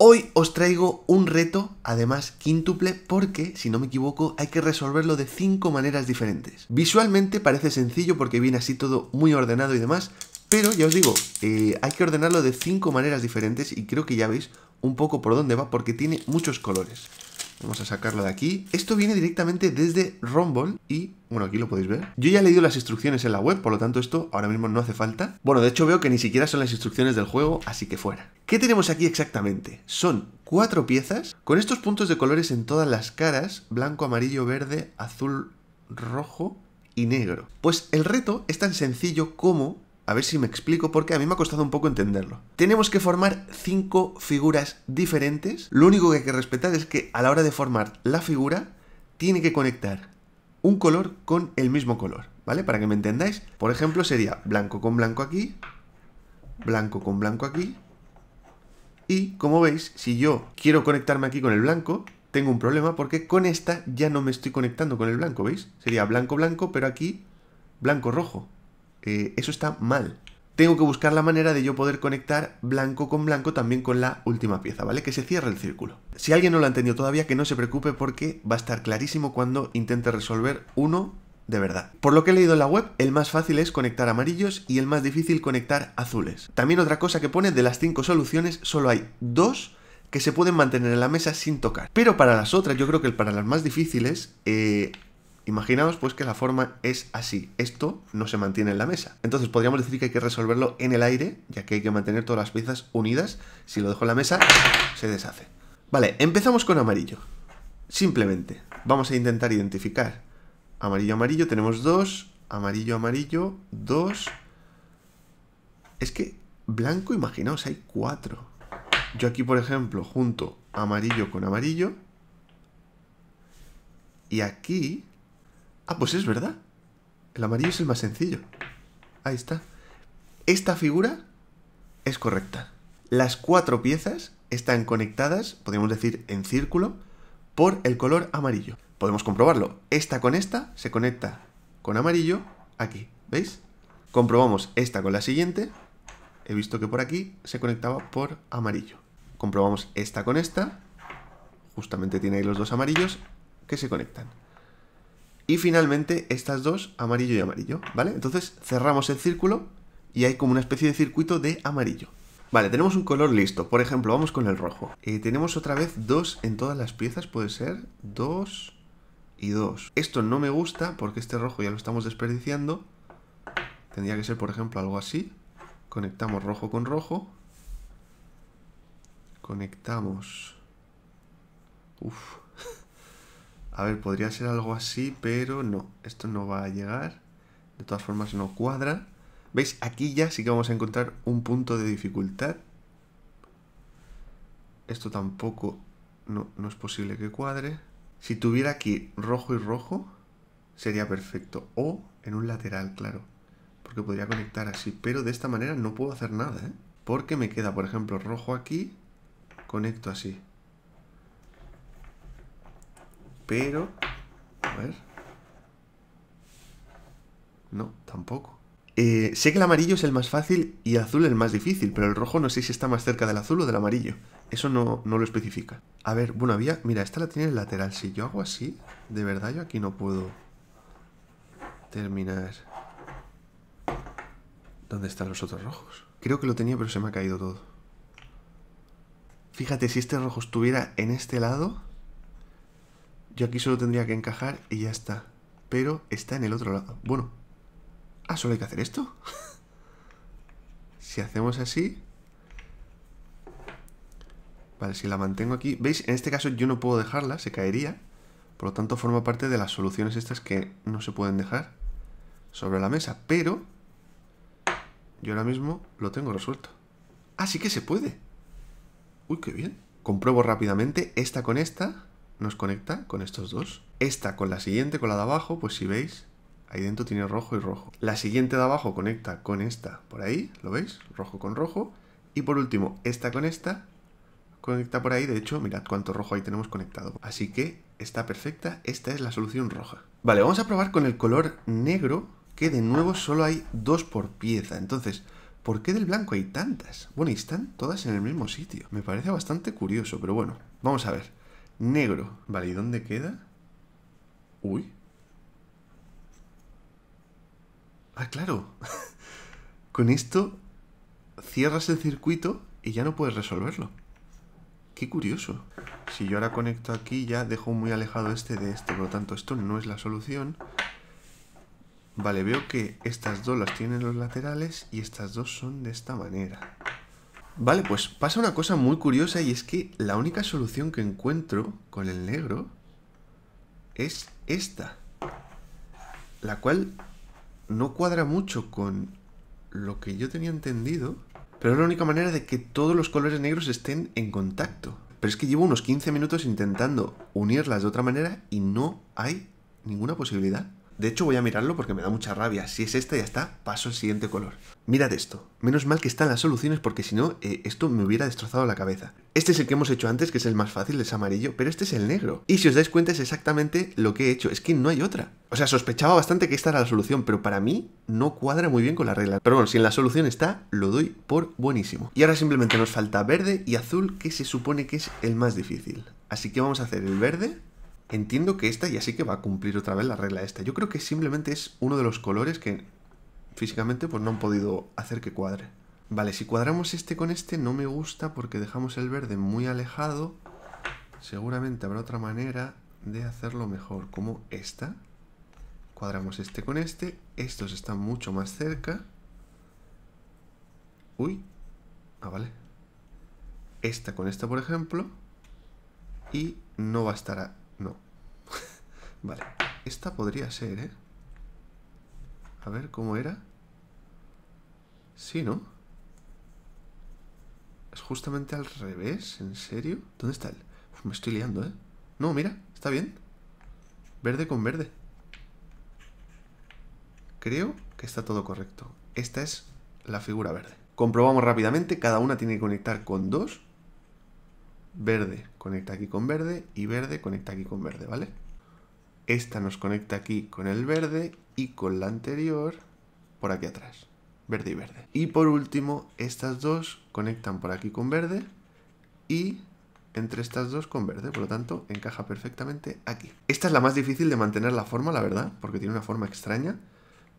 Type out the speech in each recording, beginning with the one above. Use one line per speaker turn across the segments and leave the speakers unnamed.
Hoy os traigo un reto, además quíntuple, porque, si no me equivoco, hay que resolverlo de cinco maneras diferentes. Visualmente parece sencillo porque viene así todo muy ordenado y demás, pero ya os digo, eh, hay que ordenarlo de cinco maneras diferentes y creo que ya veis un poco por dónde va porque tiene muchos colores. Vamos a sacarlo de aquí. Esto viene directamente desde Rumble y, bueno, aquí lo podéis ver. Yo ya he leído las instrucciones en la web, por lo tanto esto ahora mismo no hace falta. Bueno, de hecho veo que ni siquiera son las instrucciones del juego, así que fuera. ¿Qué tenemos aquí exactamente? Son cuatro piezas con estos puntos de colores en todas las caras, blanco, amarillo, verde, azul, rojo y negro. Pues el reto es tan sencillo como a ver si me explico porque a mí me ha costado un poco entenderlo. Tenemos que formar cinco figuras diferentes. Lo único que hay que respetar es que a la hora de formar la figura, tiene que conectar un color con el mismo color, ¿vale? Para que me entendáis. Por ejemplo, sería blanco con blanco aquí, blanco con blanco aquí. Y como veis, si yo quiero conectarme aquí con el blanco, tengo un problema porque con esta ya no me estoy conectando con el blanco, ¿veis? Sería blanco blanco, pero aquí blanco rojo. Eh, eso está mal. Tengo que buscar la manera de yo poder conectar blanco con blanco también con la última pieza, ¿vale? Que se cierre el círculo. Si alguien no lo ha entendido todavía, que no se preocupe porque va a estar clarísimo cuando intente resolver uno de verdad. Por lo que he leído en la web, el más fácil es conectar amarillos y el más difícil conectar azules. También otra cosa que pone, de las cinco soluciones solo hay dos que se pueden mantener en la mesa sin tocar. Pero para las otras, yo creo que para las más difíciles, eh, Imaginaos pues que la forma es así, esto no se mantiene en la mesa. Entonces podríamos decir que hay que resolverlo en el aire, ya que hay que mantener todas las piezas unidas. Si lo dejo en la mesa, se deshace. Vale, empezamos con amarillo. Simplemente, vamos a intentar identificar. Amarillo, amarillo, tenemos dos. Amarillo, amarillo, dos. Es que blanco, imaginaos, hay cuatro. Yo aquí, por ejemplo, junto amarillo con amarillo. Y aquí Ah, pues es verdad. El amarillo es el más sencillo. Ahí está. Esta figura es correcta. Las cuatro piezas están conectadas, podemos decir, en círculo, por el color amarillo. Podemos comprobarlo. Esta con esta se conecta con amarillo aquí. ¿Veis? Comprobamos esta con la siguiente. He visto que por aquí se conectaba por amarillo. Comprobamos esta con esta. Justamente tiene ahí los dos amarillos que se conectan. Y finalmente estas dos, amarillo y amarillo, ¿vale? Entonces cerramos el círculo y hay como una especie de circuito de amarillo. Vale, tenemos un color listo. Por ejemplo, vamos con el rojo. Eh, tenemos otra vez dos en todas las piezas, puede ser. Dos y dos. Esto no me gusta porque este rojo ya lo estamos desperdiciando. Tendría que ser, por ejemplo, algo así. Conectamos rojo con rojo. Conectamos... Uf, a ver, podría ser algo así, pero no, esto no va a llegar. De todas formas no cuadra. ¿Veis? Aquí ya sí que vamos a encontrar un punto de dificultad. Esto tampoco no, es posible que cuadre. Si tuviera aquí rojo y rojo, sería perfecto. O en un lateral, claro. Porque podría conectar así. Pero de esta manera no puedo hacer nada, ¿eh? Porque me queda, por ejemplo, rojo aquí, conecto así pero... A ver. No, tampoco. Eh, sé que el amarillo es el más fácil y azul el más difícil, pero el rojo no sé si está más cerca del azul o del amarillo. Eso no, no lo especifica. A ver, bueno, había... Mira, esta la tiene el lateral. Si yo hago así, de verdad yo aquí no puedo terminar. ¿Dónde están los otros rojos? Creo que lo tenía, pero se me ha caído todo. Fíjate, si este rojo estuviera en este lado... Yo aquí solo tendría que encajar y ya está. Pero está en el otro lado. Bueno. Ah, solo hay que hacer esto. si hacemos así... Vale, si la mantengo aquí... ¿Veis? En este caso yo no puedo dejarla, se caería. Por lo tanto, forma parte de las soluciones estas que no se pueden dejar sobre la mesa. Pero yo ahora mismo lo tengo resuelto. Ah, sí que se puede. Uy, qué bien. Compruebo rápidamente esta con esta nos conecta con estos dos. Esta con la siguiente, con la de abajo, pues si veis, ahí dentro tiene rojo y rojo. La siguiente de abajo conecta con esta por ahí, ¿lo veis? Rojo con rojo. Y por último, esta con esta conecta por ahí. De hecho, mirad cuánto rojo ahí tenemos conectado. Así que está perfecta. Esta es la solución roja. Vale, vamos a probar con el color negro, que de nuevo solo hay dos por pieza. Entonces, ¿por qué del blanco hay tantas? Bueno, y están todas en el mismo sitio. Me parece bastante curioso, pero bueno, vamos a ver negro. Vale, ¿y dónde queda? Uy. Ah, claro. Con esto cierras el circuito y ya no puedes resolverlo. Qué curioso. Si yo ahora conecto aquí, ya dejo muy alejado este de este. Por lo tanto, esto no es la solución. Vale, veo que estas dos las tienen los laterales y estas dos son de esta manera. Vale, pues pasa una cosa muy curiosa y es que la única solución que encuentro con el negro es esta. La cual no cuadra mucho con lo que yo tenía entendido, pero es la única manera de que todos los colores negros estén en contacto. Pero es que llevo unos 15 minutos intentando unirlas de otra manera y no hay ninguna posibilidad. De hecho voy a mirarlo porque me da mucha rabia. Si es esta, ya está, paso al siguiente color. Mirad esto. Menos mal que están las soluciones porque si no, eh, esto me hubiera destrozado la cabeza. Este es el que hemos hecho antes, que es el más fácil, es amarillo, pero este es el negro. Y si os dais cuenta es exactamente lo que he hecho, es que no hay otra. O sea, sospechaba bastante que esta era la solución, pero para mí no cuadra muy bien con la regla. Pero bueno, si en la solución está, lo doy por buenísimo. Y ahora simplemente nos falta verde y azul, que se supone que es el más difícil. Así que vamos a hacer el verde entiendo que esta ya sí que va a cumplir otra vez la regla esta. Yo creo que simplemente es uno de los colores que físicamente pues no han podido hacer que cuadre. Vale, si cuadramos este con este no me gusta porque dejamos el verde muy alejado. Seguramente habrá otra manera de hacerlo mejor, como esta. Cuadramos este con este, estos están mucho más cerca. Uy, ah vale. Esta con esta por ejemplo. Y no va a bastará no. vale. Esta podría ser, ¿eh? A ver cómo era. Sí, ¿no? Es justamente al revés, ¿en serio? ¿Dónde está el...? me estoy liando, ¿eh? No, mira, está bien. Verde con verde. Creo que está todo correcto. Esta es la figura verde. Comprobamos rápidamente, cada una tiene que conectar con dos verde conecta aquí con verde y verde conecta aquí con verde, ¿vale? Esta nos conecta aquí con el verde y con la anterior por aquí atrás, verde y verde. Y por último, estas dos conectan por aquí con verde y entre estas dos con verde, por lo tanto encaja perfectamente aquí. Esta es la más difícil de mantener la forma, la verdad, porque tiene una forma extraña,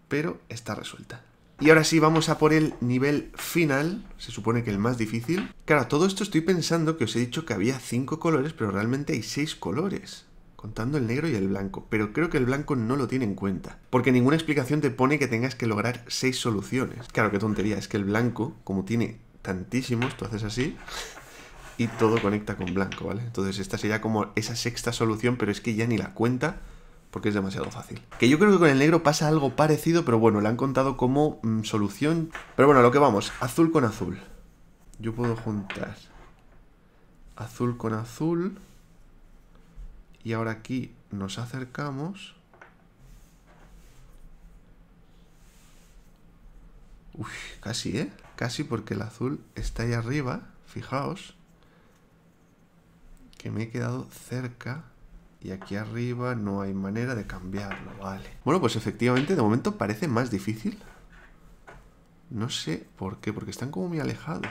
pero está resuelta. Y ahora sí, vamos a por el nivel final, se supone que el más difícil. Claro, todo esto estoy pensando que os he dicho que había cinco colores, pero realmente hay seis colores, contando el negro y el blanco, pero creo que el blanco no lo tiene en cuenta, porque ninguna explicación te pone que tengas que lograr seis soluciones. Claro, qué tontería, es que el blanco, como tiene tantísimos, tú haces así, y todo conecta con blanco, ¿vale? Entonces esta sería como esa sexta solución, pero es que ya ni la cuenta porque es demasiado fácil. Que yo creo que con el negro pasa algo parecido, pero bueno, le han contado como mm, solución. Pero bueno, lo que vamos, azul con azul. Yo puedo juntar azul con azul. Y ahora aquí nos acercamos. Uy, casi, ¿eh? Casi porque el azul está ahí arriba, fijaos. Que me he quedado cerca y aquí arriba no hay manera de cambiarlo, vale. Bueno, pues efectivamente, de momento parece más difícil. No sé por qué, porque están como muy alejados.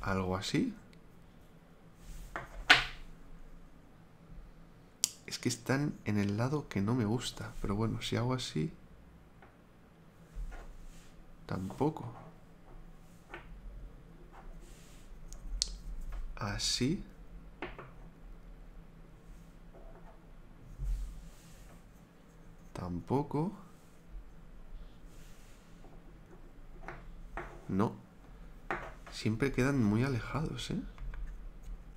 Algo así. Es que están en el lado que no me gusta. Pero bueno, si hago así... Tampoco. así. Tampoco. No. Siempre quedan muy alejados, ¿eh?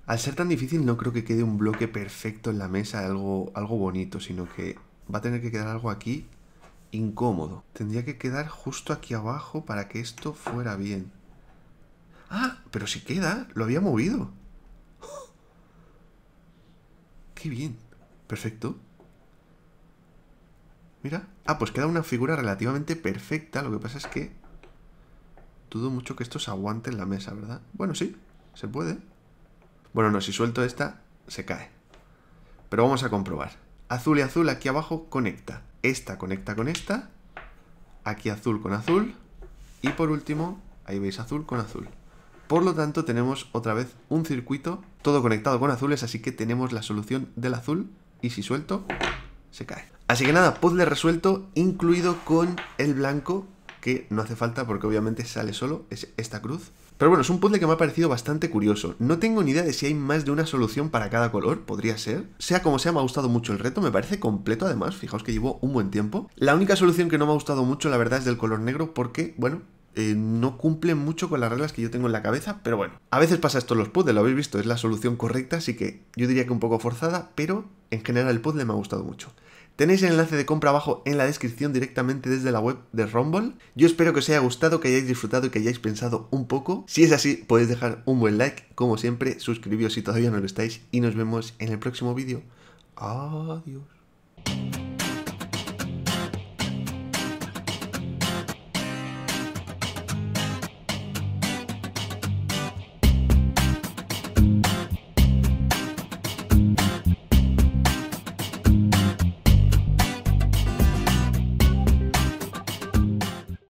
Al ser tan difícil no creo que quede un bloque perfecto en la mesa, algo, algo bonito, sino que va a tener que quedar algo aquí incómodo. Tendría que quedar justo aquí abajo para que esto fuera bien. Ah, pero si queda, lo había movido. Qué bien. Perfecto. Mira. Ah, pues queda una figura relativamente perfecta. Lo que pasa es que... Dudo mucho que esto se aguante en la mesa, ¿verdad? Bueno, sí. Se puede. Bueno, no, si suelto esta, se cae. Pero vamos a comprobar. Azul y azul aquí abajo conecta. Esta conecta con esta. Aquí azul con azul. Y por último, ahí veis azul con azul. Por lo tanto, tenemos otra vez un circuito, todo conectado con azules, así que tenemos la solución del azul. Y si suelto, se cae. Así que nada, puzzle resuelto, incluido con el blanco, que no hace falta porque obviamente sale solo, es esta cruz. Pero bueno, es un puzzle que me ha parecido bastante curioso. No tengo ni idea de si hay más de una solución para cada color, podría ser. Sea como sea, me ha gustado mucho el reto, me parece completo además, fijaos que llevo un buen tiempo. La única solución que no me ha gustado mucho, la verdad, es del color negro porque, bueno, eh, no cumple mucho con las reglas que yo tengo en la cabeza, pero bueno. A veces pasa esto en los puzzles, lo habéis visto, es la solución correcta, así que yo diría que un poco forzada, pero en general el puzzle me ha gustado mucho. Tenéis el enlace de compra abajo en la descripción directamente desde la web de Rumble. Yo espero que os haya gustado, que hayáis disfrutado y que hayáis pensado un poco. Si es así, podéis dejar un buen like, como siempre, suscribíos si todavía no lo estáis y nos vemos en el próximo vídeo. Adiós.